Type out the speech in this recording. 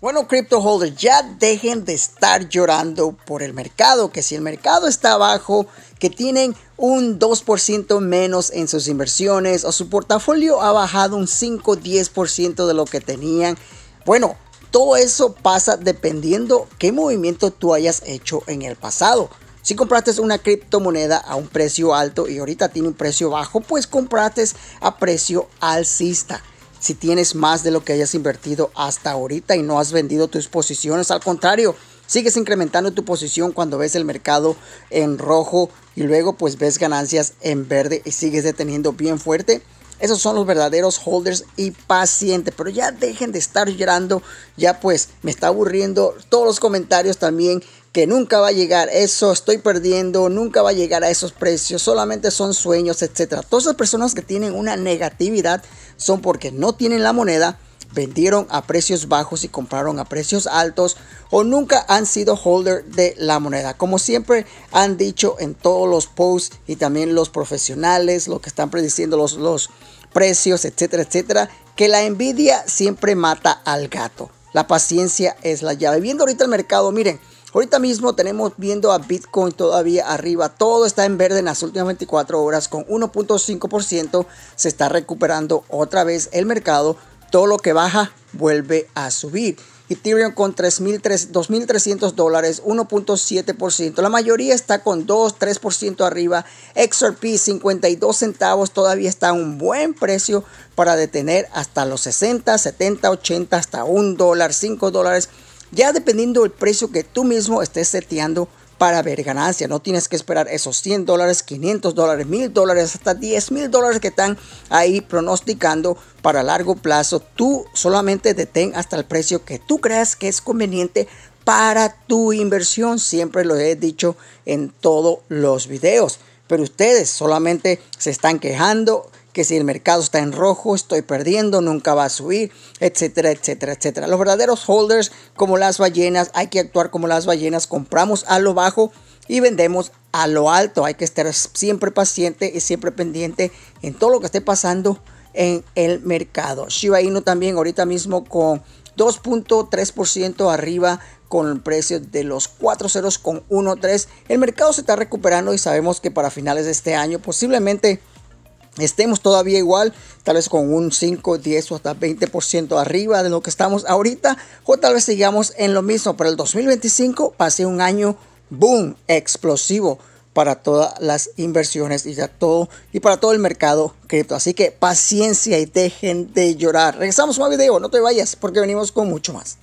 Bueno, crypto holders, ya dejen de estar llorando por el mercado, que si el mercado está bajo, que tienen un 2% menos en sus inversiones o su portafolio ha bajado un 5-10% de lo que tenían. Bueno, todo eso pasa dependiendo qué movimiento tú hayas hecho en el pasado. Si compraste una criptomoneda a un precio alto y ahorita tiene un precio bajo, pues compraste a precio alcista si tienes más de lo que hayas invertido hasta ahorita y no has vendido tus posiciones. Al contrario, sigues incrementando tu posición cuando ves el mercado en rojo y luego pues ves ganancias en verde y sigues deteniendo bien fuerte. Esos son los verdaderos holders y pacientes. Pero ya dejen de estar llorando. Ya pues me está aburriendo todos los comentarios también que nunca va a llegar eso, estoy perdiendo, nunca va a llegar a esos precios, solamente son sueños, etcétera. Todas esas personas que tienen una negatividad son porque no tienen la moneda, vendieron a precios bajos y compraron a precios altos o nunca han sido holder de la moneda. Como siempre han dicho en todos los posts y también los profesionales, lo que están prediciendo los, los precios, etcétera, etcétera, que la envidia siempre mata al gato. La paciencia es la llave. Viendo ahorita el mercado, miren, Ahorita mismo tenemos viendo a Bitcoin todavía arriba. Todo está en verde en las últimas 24 horas con 1.5%. Se está recuperando otra vez el mercado. Todo lo que baja vuelve a subir. Ethereum con 2.300 dólares, 1.7%. La mayoría está con 2, 3% arriba. XRP 52 centavos todavía está a un buen precio para detener hasta los 60, 70, 80, hasta 1 dólar, 5 dólares ya dependiendo del precio que tú mismo estés seteando para ver ganancia. No tienes que esperar esos 100 dólares, 500 dólares, 1000 dólares, hasta 10 mil dólares que están ahí pronosticando para largo plazo. Tú solamente detén hasta el precio que tú creas que es conveniente para tu inversión. Siempre lo he dicho en todos los videos. Pero ustedes solamente se están quejando, que si el mercado está en rojo, estoy perdiendo, nunca va a subir, etcétera, etcétera, etcétera. Los verdaderos holders, como las ballenas, hay que actuar como las ballenas, compramos a lo bajo y vendemos a lo alto. Hay que estar siempre paciente y siempre pendiente en todo lo que esté pasando en el mercado. Shiba Inu también ahorita mismo con 2.3% arriba con el precio de los 4 ceros con 1.3. El mercado se está recuperando y sabemos que para finales de este año posiblemente estemos todavía igual, tal vez con un 5, 10 o hasta 20% arriba de lo que estamos ahorita, o tal vez sigamos en lo mismo. Pero el 2025 va a ser un año boom, explosivo para todas las inversiones y, ya todo, y para todo el mercado cripto. Así que paciencia y dejen de llorar. Regresamos a un video, no te vayas porque venimos con mucho más.